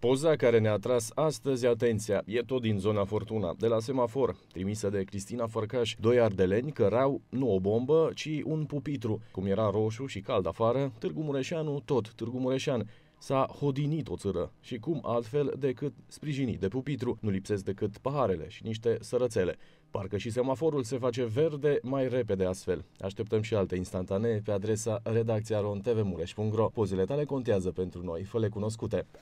Poza care ne-a tras astăzi atenția e tot din zona Fortuna, de la semafor, trimisă de Cristina Fărcaș. Doi ardeleni cărau nu o bombă, ci un pupitru. Cum era roșu și cald afară, Târgu Mureșanu tot Târgu Mureșan s-a hodinit o țără și cum altfel decât sprijinit de pupitru. Nu lipsesc decât paharele și niște sărățele. Parcă și semaforul se face verde mai repede astfel. Așteptăm și alte instantanee pe adresa rontvmureș.ro. Pozile tale contează pentru noi, fă cunoscute.